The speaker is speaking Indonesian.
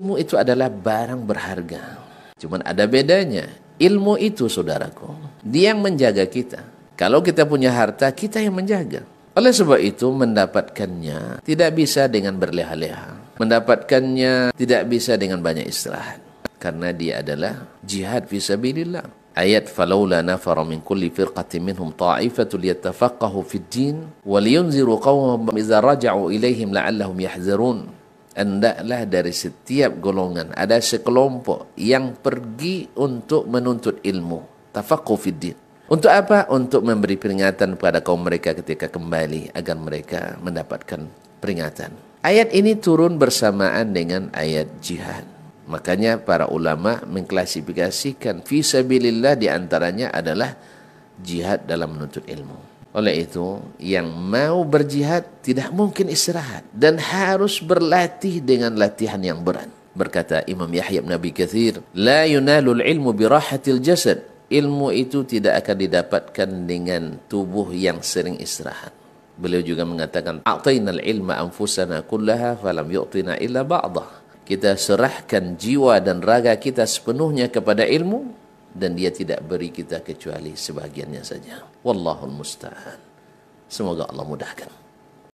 Ilmu itu adalah barang berharga. Cuman ada bedanya. Ilmu itu saudaraku, dia yang menjaga kita. Kalau kita punya harta, kita yang menjaga. Oleh sebab itu mendapatkannya tidak bisa dengan berleha-leha. Mendapatkannya tidak bisa dengan banyak istirahat. Karena dia adalah jihad visabilillah. Ayat falaula nafara min kulli firqatin minhum ta'ifatu liyattafaqahu fid din wa liyunziru qawmahum idza raja'u ilaihim la'allahum yahzarun hendaklah dari setiap golongan ada sekelompok yang pergi untuk menuntut ilmu tafaqquh untuk apa untuk memberi peringatan kepada kaum mereka ketika kembali agar mereka mendapatkan peringatan ayat ini turun bersamaan dengan ayat jihad makanya para ulama mengklasifikasikan fisabilillah diantaranya adalah jihad dalam menuntut ilmu Oleh itu, yang mau berjihad tidak mungkin istirahat dan harus berlatih dengan latihan yang berat. Berkata Imam Yahya bin Abi Kathir, لا ينال العلم براحة الجسد. Ilmu itu tidak akan didapatkan dengan tubuh yang sering istirahat. Beliau juga mengatakan, أعطينا العلم أنفسنا كلها فلم يؤطينا إلا بعضه. Kita serahkan jiwa dan raga kita sepenuhnya kepada ilmu, dan dia tidak beri kita kecuali sebagiannya saja. Wallahul musta'an. Semoga Allah mudahkan.